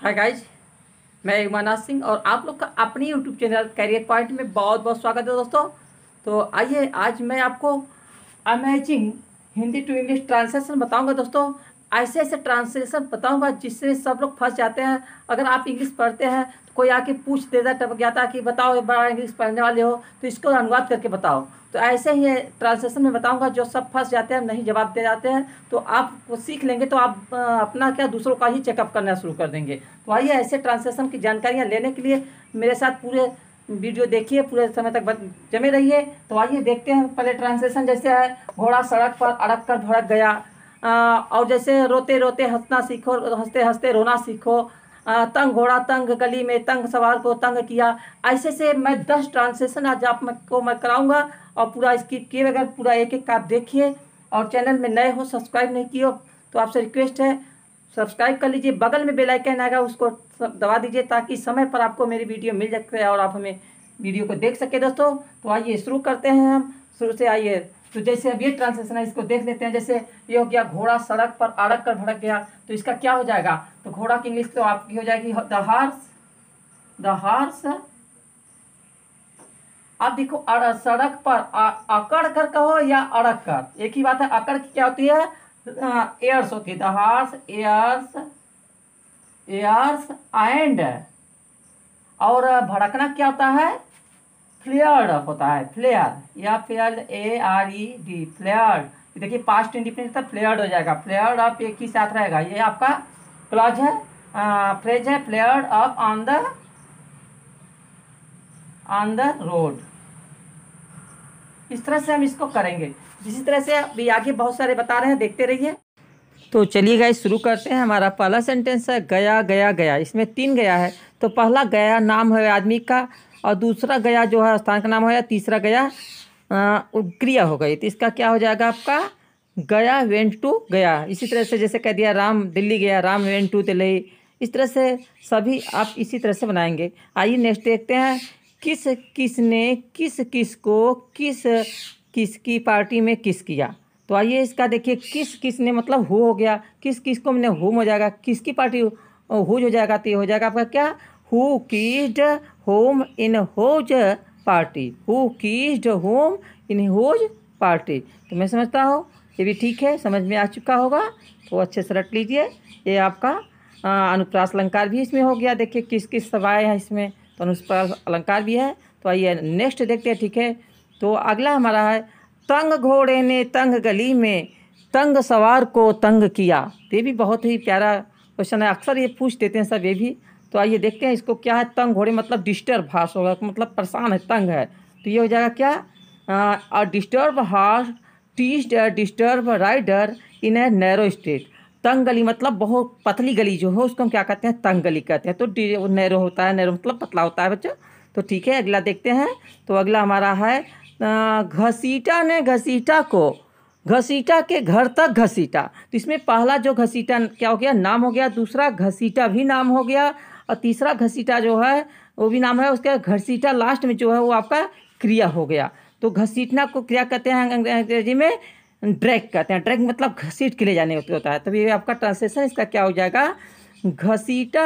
hi guys मैं युमानाथ सिंह और आप लोग का अपनी यूट्यूब चैनल कैरियर पॉइंट में बहुत बहुत स्वागत है दोस्तों तो आइए आज मैं आपको amazing Hindi to English translation बताऊंगा दोस्तों ऐसे ऐसे ट्रांसलेशन पता होगा जिससे सब लोग फंस जाते हैं अगर आप इंग्लिश पढ़ते हैं तो कोई आके पूछ देता टपक जाता कि बताओ ये बड़ा इंग्लिश पढ़ने वाले हो तो इसको अनुवाद करके बताओ तो ऐसे ही ट्रांसलेशन में बताऊंगा जो सब फंस जाते हैं नहीं जवाब दे जाते हैं तो आप सीख लेंगे तो आप अपना क्या दूसरों का ही चेकअप करना शुरू कर देंगे तो आइए ऐसे ट्रांसलेशन की जानकारियाँ लेने के लिए मेरे साथ पूरे वीडियो देखिए पूरे समय तक जमे रहिए तो आइए देखते हैं पहले ट्रांसलेशन जैसे है घोड़ा सड़क पर अड़क कर भड़क गया और जैसे रोते रोते हंसना सीखो हंसते हंसते रोना सीखो तंग घोड़ा तंग गली में तंग सवार को तंग किया ऐसे से मैं दस ट्रांसलेशन आज आप को मैं कराऊंगा और पूरा इसकी किए बगैर पूरा एक एक आप देखिए और चैनल में नए हो सब्सक्राइब नहीं किए तो आपसे रिक्वेस्ट है सब्सक्राइब कर लीजिए बगल में बेल आइकन आएगा उसको दबा दीजिए ताकि समय पर आपको मेरी वीडियो मिल सके है और आप हमें वीडियो को देख सके दोस्तों तो आइए शुरू करते हैं हम शुरू से आइए तो जैसे अब ये ट्रांसलेशन है इसको देख लेते हैं जैसे ये हो गया घोड़ा सड़क पर अड़क कर भड़क गया तो इसका क्या हो जाएगा तो घोड़ा की इंग्लिश तो आपकी हो जाएगी द हार्स द हार्स आप देखो सड़क पर अकड़ कर कहो या अड़क कर एक ही बात है अकड़ की क्या होती है एयर्स होती है the horse airs airs and और भड़कना क्या होता है फ्लेयर होता है फ्लेयर या fare A R E e D flare देखिए पास्ट इंडिपेंडेंस था फ्लेयर हो जाएगा फ्लेयर अप एक ही साथ रहेगा ये आपका क्लॉज है फ्रेज है flare up on the on the road इस तरह से हम इसको करेंगे इसी तरह से अभी आगे बहुत सारे बता रहे हैं देखते रहिए तो चलिए गाइस शुरू करते हैं हमारा पहला सेंटेंस है गया गया गया इसमें तीन गया है तो पहला गया नाम है आदमी का और दूसरा गया जो है स्थान का नाम हो गया तीसरा गया क्रिया हो गई तो इसका क्या हो जाएगा आपका गया वेंट टू गया इसी तरह से जैसे कह दिया राम दिल्ली गया राम वेंट टू दिल्ली इस तरह से सभी आप इसी तरह से बनाएंगे आइए नेक्स्ट देखते हैं किस किस ने किस किस को किस किस की पार्टी में किस किया तो आइए इसका देखिए किस किस ने मतलब हु हो गया किस किस को मैंने हुम हो जाएगा किसकी पार्टी हो हो जाएगा तो ये हो जाएगा आपका क्या who keyed home in whose party who keyed home in whose party तो मैं समझता हूँ ये भी ठीक है समझ में आ चुका होगा तो अच्छे से रट लीजिए ये आपका अनुप्रास अलंकार भी इसमें हो गया देखिए किस किस सवाए हैं इसमें तो अनुप्रास अलंकार भी है तो आइए नेक्स्ट देखते हैं ठीक है तो अगला हमारा है तंग घोड़े ने तंग गली में तंग सवार को तंग किया ये भी बहुत ही प्यारा क्वेश्चन है अक्सर ये पूछ देते हैं सब ये भी तो आइए देखते हैं इसको क्या है तंग घोड़े मतलब डिस्टर्ब हार्स होगा मतलब परेशान है तंग है तो ये हो जाएगा क्या disturb horse tease disturb rider in a narrow state तंग गली मतलब बहुत पतली गली जो हो उसको हम क्या कहते हैं तंग गली कहते हैं तो नैरो होता है नैरो मतलब पतला होता है बच्चा तो ठीक है अगला देखते हैं तो अगला हमारा है घसीटा ने घसीटा को घसीटा के घर तक घसीटा तो इसमें पहला जो घसीटा क्या हो गया नाम हो गया दूसरा घसीटा भी नाम हो गया और तीसरा घसीटा जो है वो भी नाम है उसका घसीटा लास्ट में जो है वो आपका क्रिया हो गया तो घसीटना को क्रिया कहते हैं अंग्रेजी में ड्रैग कहते हैं ड्रैग मतलब घसीट के ले जाने को होता है तो ये आपका ट्रांसलेशन इसका क्या हो जाएगा घसीटा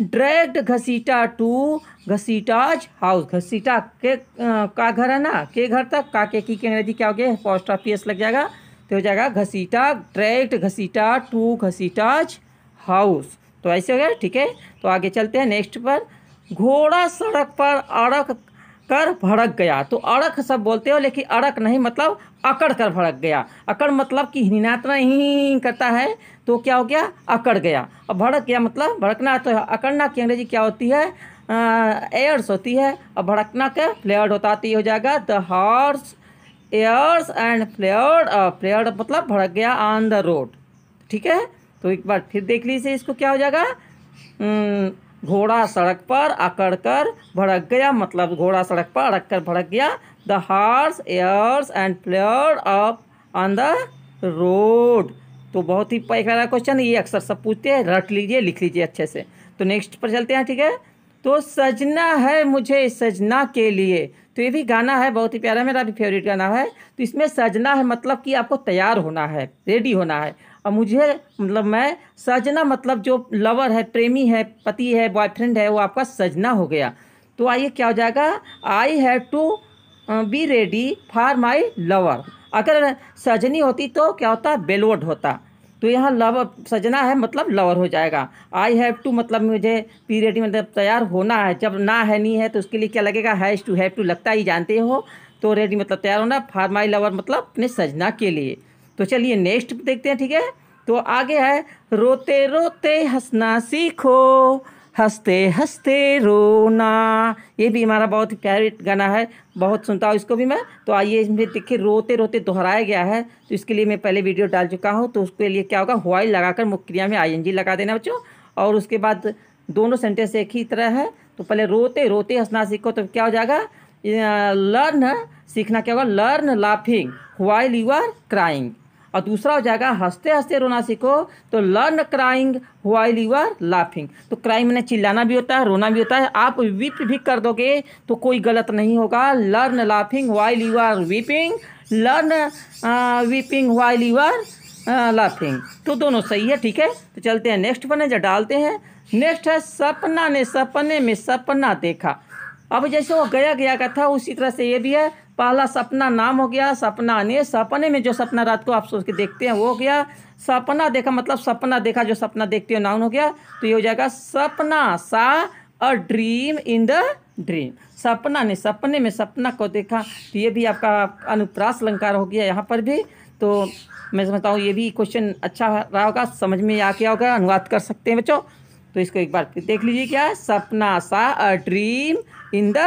ड्रैग्ड घसीटा टू घसीटाज हाउस घसीटा के का घर है ना के घर तक का के की अंग्रेजी क्या हो गया पोस्ट ऑफिस लग जाएगा तो हो जाएगा घसीटा ड्रैग्ड घसीटा टू घसीटाज हाउस तो ऐसे हो गया ठीक है तो आगे चलते हैं नेक्स्ट पर घोड़ा सड़क पर अड़क कर भड़क गया तो अड़क सब बोलते हो लेकिन अड़क नहीं मतलब अकड़ कर भड़क गया अकड़ मतलब कि हिनात्रा ही करता है तो क्या हो गया अकड़ गया और भड़क गया मतलब भड़कना तो अकड़ना की अंग्रेजी क्या होती है एयर्स होती है और भड़कना का फ्लेयर्ड होता तो ये हो जाएगा the horse airs and flared flared मतलब भड़क गया ऑन द रोड ठीक है तो एक बार फिर देख लीजिए इसको क्या हो जाएगा हम्म, घोड़ा सड़क पर अकड़ कर भड़क गया मतलब घोड़ा सड़क पर अड़क कर भड़क गया the horse airs and flare up on the road तो बहुत ही प्यारा क्वेश्चन ये अक्सर सब पूछते हैं रट लीजिए लिख लीजिए अच्छे से तो नेक्स्ट पर चलते हैं ठीक है तो सजना है मुझे सजना के लिए तो ये भी गाना है बहुत ही प्यारा मेरा भी फेवरेट गाना है तो इसमें सजना है मतलब कि आपको तैयार होना है रेडी होना है और मुझे मतलब मैं सजना मतलब जो लवर है प्रेमी है पति है बॉयफ्रेंड है वो आपका सजना हो गया तो आइए क्या हो जाएगा I have to be ready for my lover अगर सजनी होती तो क्या होता बेलोड होता तो यहाँ लव सजना है मतलब लवर हो जाएगा आई हैव टू मतलब मुझे पीरियड मतलब तैयार होना है जब ना है नहीं है तो उसके लिए क्या लगेगा हैज़ टू हैव टू लगता ही जानते हो तो रेडी मतलब तैयार होना फॉर माई लवर मतलब अपने सजना के लिए तो चलिए नेक्स्ट देखते हैं ठीक है तो आगे है रोते रोते हंसना सीखो हंसते हंसते रोना ये भी हमारा बहुत ही फेवरेट गाना है बहुत सुनता हूँ इसको भी मैं तो आइए इसमें देखिए रोते रोते दोहराया गया है तो इसके लिए मैं पहले वीडियो डाल चुका हूँ तो उसके लिए क्या होगा हुआई लगाकर क्रिया में आई लगा देना बच्चों और उसके बाद दोनों सेंटेंस एक ही तरह है तो पहले रोते रोते हंसना सीखो तो क्या हो जाएगा लर्न सीखना क्या होगा learn laughing while you are crying और दूसरा हो जाएगा हंसते हंसते रोना सीखो तो learn crying while you are laughing तो क्राइम में चिल्लाना भी होता है रोना भी होता है आप विप भी कर दोगे तो कोई गलत नहीं होगा learn laughing while you are weeping learn weeping while you are laughing तो दोनों सही है ठीक है तो चलते हैं नेक्स्ट बने जब डालते हैं नेक्स्ट है सपना ने सपने में सपना देखा अब जैसे वो गया गया का था उसी तरह से ये भी है पहला सपना नाम हो गया सपना ने सपने में जो सपना रात को आप सोच के देखते हैं वो हो गया सपना देखा मतलब सपना देखा जो सपना देखते हो नाउन हो गया तो ये हो जाएगा सपना सा a dream in the dream सपना ने सपने में सपना को देखा तो ये भी आपका अनुप्रास अलंकार हो गया यहाँ पर भी तो मैं समझता हूँ ये भी क्वेश्चन अच्छा रहा होगा समझ में आ गया होगा अनुवाद कर सकते हैं बच्चों तो इसको एक बार देख लीजिए क्या सपना सा a dream in the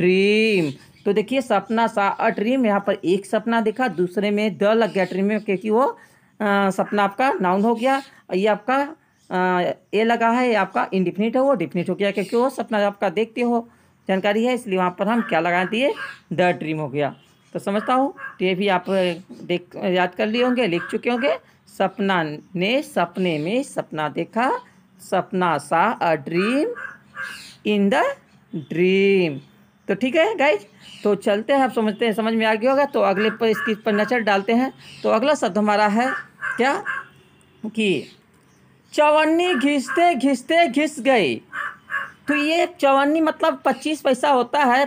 dream तो देखिए सपना सा अट्रीम यहाँ पर एक सपना देखा दूसरे में द लग गया ट्रीम में क्योंकि वो आ, सपना आपका नाउन हो गया ये आपका आ, ए लगा है ये आपका इंडिफिनिट है वो डिफिनिट हो गया क्योंकि वो सपना आपका देखते हो जानकारी है इसलिए वहाँ पर हम क्या लगा दिए द ड्रीम हो गया तो समझता हूँ तो ये भी आप देख याद कर लिए होंगे लिख चुके होंगे सपना ने सपने में सपना देखा सपना सा a dream in the dream तो ठीक है गाइज तो चलते हैं आप समझते हैं समझ में आ गया होगा तो अगले पर इसकी पर नज़र डालते हैं तो अगला शब्द हमारा है क्या कि चवन्नी घिसते घिसते घिस गई तो ये चवन्नी मतलब पच्चीस पैसा होता है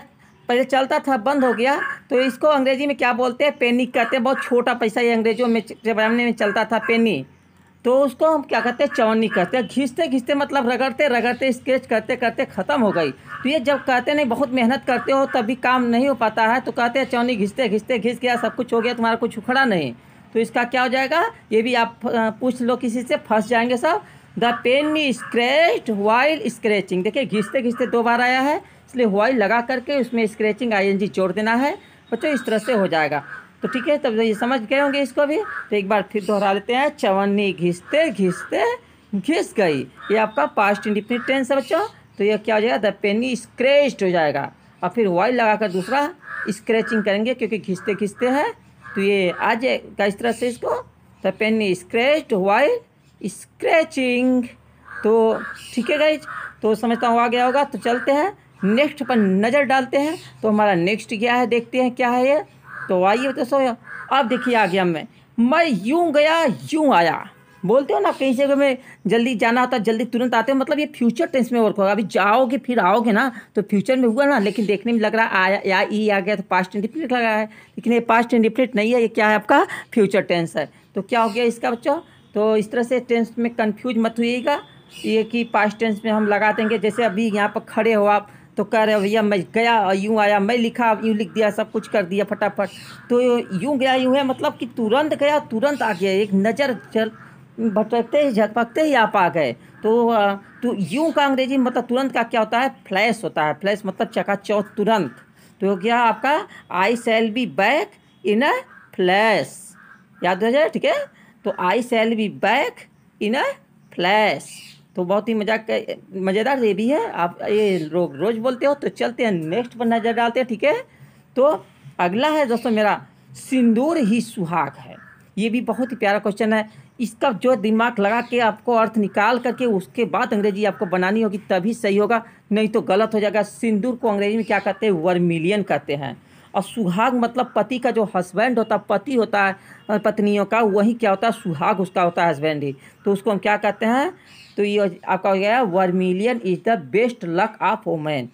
पहले चलता था बंद हो गया तो इसको अंग्रेजी में क्या बोलते हैं पेनी कहते हैं बहुत छोटा पैसा ये अंग्रेजों में जमाने में चलता था पेनी तो उसको हम क्या कहते हैं चवन्नी कहते हैं घिसते घिसते मतलब रगड़ते रगड़ते स्केच करते करते ख़त्म हो गई तो ये जब कहते नहीं बहुत मेहनत करते हो तभी काम नहीं हो पाता है तो कहते हैं चवनी घिसते घिसते घिस गया सब कुछ हो गया तुम्हारा कुछ उखड़ा नहीं तो इसका क्या हो जाएगा ये भी आप पूछ लो किसी से फंस जाएंगे सब the pen scratch while scratching देखिए घिसते घिसते दो बार आया है इसलिए वाइल लगा करके उसमें स्क्रैचिंग आई जोड़ देना है बच्चों इस तरह से हो जाएगा तो ठीक है तब ये समझ गए होंगे इसको भी तो एक बार फिर दोहरा लेते हैं चवन्नी घिसते घिसते घिस गई ये आपका पास्ट इंडिफिनिट टेंस है बच्चों तो यह क्या हो जाएगा द पेनी स्क्रेच्ड हो जाएगा और फिर वाइल लगाकर दूसरा स्क्रैचिंग करेंगे क्योंकि घिसते घिसते हैं तो ये आ जाएगा इस तरह से इसको the penny scratched while scratching तो ठीक है गाइज तो समझता हूँ आ गया होगा तो चलते हैं नेक्स्ट पर नज़र डालते हैं तो हमारा नेक्स्ट क्या है देखते हैं क्या है ये तो आइए दोस्तों अब देखिए आगे हम मैं यूं गया यूं आया बोलते हो ना कहीं जगह में जल्दी जाना होता जल्दी तुरंत आते हो मतलब ये फ्यूचर टेंस में वर्क होगा अभी जाओगे फिर आओगे ना तो फ्यूचर में हुआ ना लेकिन देखने में लग रहा है आया या ई आ गया तो पास्ट इंडिफिनिट लग रहा है लेकिन ये पास्ट इंडिफिनिट नहीं है ये क्या है आपका फ्यूचर टेंस है तो क्या हो गया इसका बच्चों तो इस तरह से टेंस में कन्फ्यूज मत हुईगा ये कि पास्ट टेंस में हम लगा देंगे जैसे अभी यहाँ पर खड़े हो आप तो कह रहे भैया मैं गया और यूँ आया मैं लिखा यूँ लिख दिया सब कुछ कर दिया फटाफट तो यूँ गया यूँ है मतलब कि तुरंत गया तुरंत आ गया एक नज़र चल भटकते ही झपकते ही आप आ गए तो तो यूँ का अंग्रेजी मतलब तुरंत का क्या होता है फ्लैश होता है फ्लैश मतलब चकाचौथ तुरंत तो क्या गया आपका I shall be back in a flash याद हो जाए ठीक है तो I shall be back in a flash तो बहुत ही मजाक मज़ेदार तो ये भी है आप ये रोग रोज़ बोलते हो तो चलते हैं नेक्स्ट पर नज़र डालते हैं ठीक है तो अगला है दोस्तों मेरा सिंदूर ही सुहाग है ये भी बहुत ही प्यारा क्वेश्चन है इसका जो दिमाग लगा के आपको अर्थ निकाल करके उसके बाद अंग्रेजी आपको बनानी होगी तभी सही होगा नहीं तो गलत हो जाएगा सिंदूर को अंग्रेजी में क्या कहते हैं वर्मिलियन कहते हैं और सुहाग मतलब पति का जो हस्बैंड होता है पति होता है पत्नियों का वही क्या होता है सुहाग उसका होता है हस्बैंड ही तो उसको हम क्या कहते हैं तो ये आपका हो गया vermilion is the best luck of woman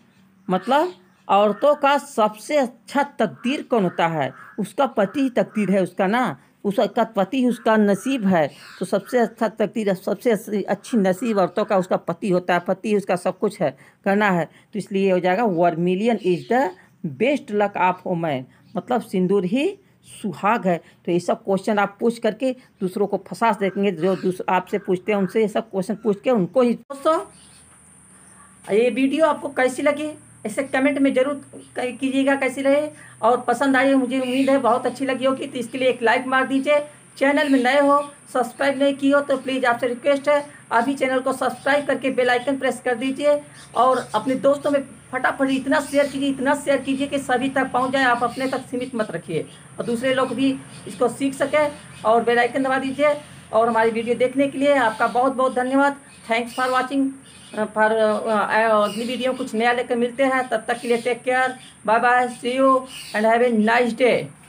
मतलब औरतों का सबसे अच्छा तकदीर कौन होता है उसका पति ही तकदीर है उसका ना उसका पति उसका नसीब है तो सबसे अच्छा तकदीर सबसे अच्छी नसीब औरतों का उसका पति होता है पति उसका सब कुछ है करना है तो इसलिए हो जाएगा vermilion is the best luck आप हो मैन मतलब सिंदूर ही सुहाग है तो ये सब क्वेश्चन आप पूछ करके दूसरों को फंसा देखेंगे जो आपसे पूछते हैं उनसे ये सब क्वेश्चन पूछ के उनको ही दोस्तों ये वीडियो आपको कैसी लगी ऐसे कमेंट में जरूर कीजिएगा कैसी रहे और पसंद आई मुझे उम्मीद है बहुत अच्छी लगी होगी तो इसके लिए एक लाइक मार दीजिए चैनल में नए हो सब्सक्राइब नहीं की हो तो प्लीज़ आपसे रिक्वेस्ट है अभी चैनल को सब्सक्राइब करके बेल आइकन प्रेस कर दीजिए और अपने दोस्तों में फटाफट इतना शेयर कीजिए इतना शेयर कीजिए कि सभी तक पहुंच जाए आप अपने तक सीमित मत रखिए और दूसरे लोग भी इसको सीख सकें और बेलाइकन दबा दीजिए और हमारी वीडियो देखने के लिए आपका बहुत बहुत धन्यवाद थैंक्स फॉर वॉचिंग फॉर अगली वीडियो कुछ नया लेकर मिलते हैं तब तक के लिए take care bye bye see you and have a nice day